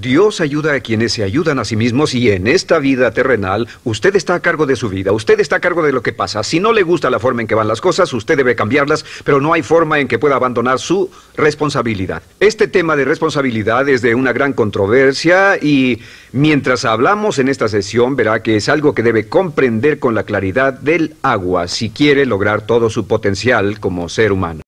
Dios ayuda a quienes se ayudan a sí mismos y en esta vida terrenal usted está a cargo de su vida, usted está a cargo de lo que pasa. Si no le gusta la forma en que van las cosas, usted debe cambiarlas, pero no hay forma en que pueda abandonar su responsabilidad. Este tema de responsabilidad es de una gran controversia y mientras hablamos en esta sesión verá que es algo que debe comprender con la claridad del agua si quiere lograr todo su potencial como ser humano.